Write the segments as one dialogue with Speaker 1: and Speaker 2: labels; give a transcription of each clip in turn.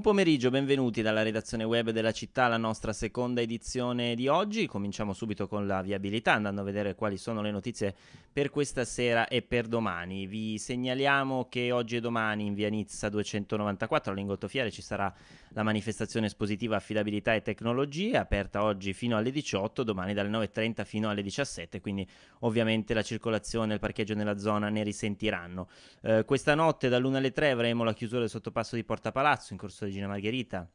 Speaker 1: Buon pomeriggio, benvenuti dalla redazione web della città alla nostra seconda edizione di oggi. Cominciamo subito con la viabilità, andando a vedere quali sono le notizie per questa sera e per domani. Vi segnaliamo che oggi e domani in via Nizza 294 Fiere ci sarà la manifestazione espositiva Affidabilità e Tecnologie, aperta oggi fino alle 18, domani dalle 9.30 fino alle 17, quindi ovviamente la circolazione e il parcheggio nella zona ne risentiranno. Eh, questa notte dall'1 alle 3 avremo la chiusura del sottopasso di Porta Palazzo in corso Regina Margherita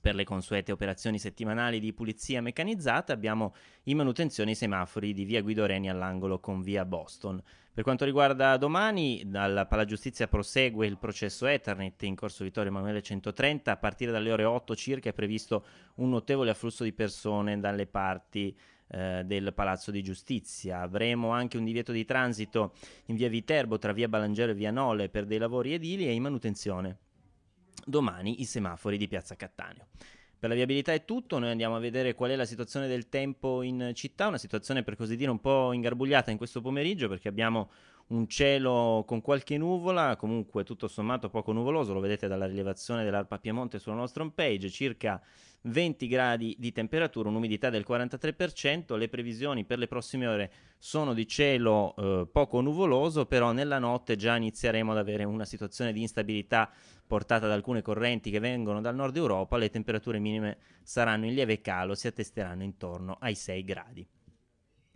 Speaker 1: per le consuete operazioni settimanali di pulizia meccanizzata abbiamo in manutenzione i semafori di via Guido Reni all'angolo con via Boston. Per quanto riguarda domani, dalla Pala Giustizia prosegue il processo Ethernet in corso Vittorio Emanuele 130. A partire dalle ore 8 circa è previsto un notevole afflusso di persone dalle parti eh, del Palazzo di Giustizia. Avremo anche un divieto di transito in via Viterbo tra via Balangero e via Nole per dei lavori edili e in manutenzione domani i semafori di Piazza Cattaneo. Per la viabilità è tutto, noi andiamo a vedere qual è la situazione del tempo in città, una situazione per così dire un po' ingarbugliata in questo pomeriggio perché abbiamo un cielo con qualche nuvola, comunque tutto sommato poco nuvoloso, lo vedete dalla rilevazione dell'Arpa Piemonte sulla nostra homepage, circa 20 gradi di temperatura, un'umidità del 43%, le previsioni per le prossime ore sono di cielo eh, poco nuvoloso, però nella notte già inizieremo ad avere una situazione di instabilità portata da alcune correnti che vengono dal nord Europa, le temperature minime saranno in lieve calo, si attesteranno intorno ai 6 gradi.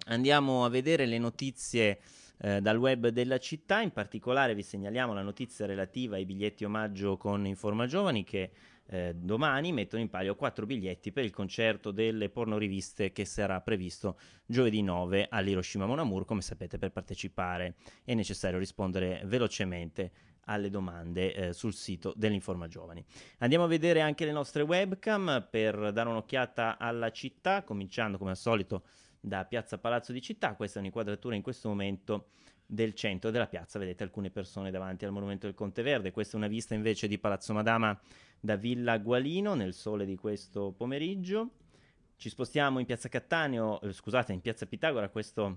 Speaker 1: Andiamo a vedere le notizie eh, dal web della città, in particolare vi segnaliamo la notizia relativa ai biglietti omaggio con Informa Giovani che eh, domani mettono in palio quattro biglietti per il concerto delle pornoriviste che sarà previsto giovedì 9 all'Hiroshima Monamur. Come sapete per partecipare è necessario rispondere velocemente alle domande eh, sul sito dell'Informa Giovani. Andiamo a vedere anche le nostre webcam per dare un'occhiata alla città, cominciando come al solito da Piazza Palazzo di Città. Questa è un'inquadratura in questo momento del centro della piazza, vedete alcune persone davanti al monumento del Conte Verde. Questa è una vista invece di Palazzo Madama da Villa Gualino nel sole di questo pomeriggio. Ci spostiamo in piazza Cattaneo, eh, scusate, in piazza Pitagora, questa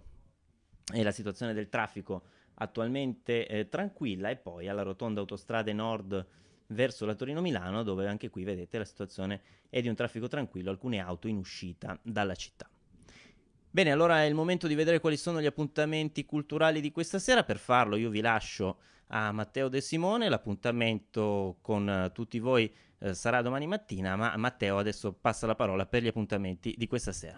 Speaker 1: è la situazione del traffico attualmente eh, tranquilla e poi alla rotonda autostrade nord verso la Torino-Milano dove anche qui vedete la situazione è di un traffico tranquillo, alcune auto in uscita dalla città. Bene, allora è il momento di vedere quali sono gli appuntamenti culturali di questa sera. Per farlo io vi lascio a Matteo De Simone, l'appuntamento con eh, tutti voi eh, sarà domani mattina, ma Matteo adesso passa la parola per gli appuntamenti di questa sera.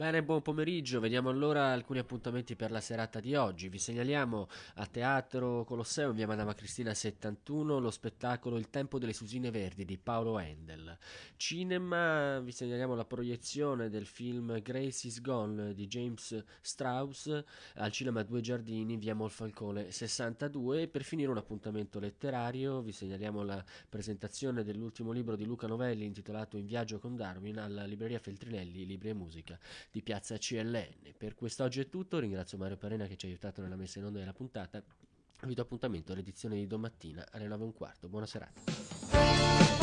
Speaker 2: Bene, buon pomeriggio. Vediamo allora alcuni appuntamenti per la serata di oggi. Vi segnaliamo a Teatro Colosseo in via Madama Cristina 71 lo spettacolo Il tempo delle susine verdi di Paolo Endel. Cinema, vi segnaliamo la proiezione del film Grace is Gone di James Strauss al cinema Due Giardini via Molfalcone 62. E per finire un appuntamento letterario, vi segnaliamo la presentazione dell'ultimo libro di Luca Novelli intitolato In viaggio con Darwin alla libreria Feltrinelli Libri e Musica di Piazza CLN. Per quest'oggi è tutto, ringrazio Mario Parena che ci ha aiutato nella messa in onda della puntata. Vi do appuntamento all'edizione di domattina alle 9.15. Buona serata.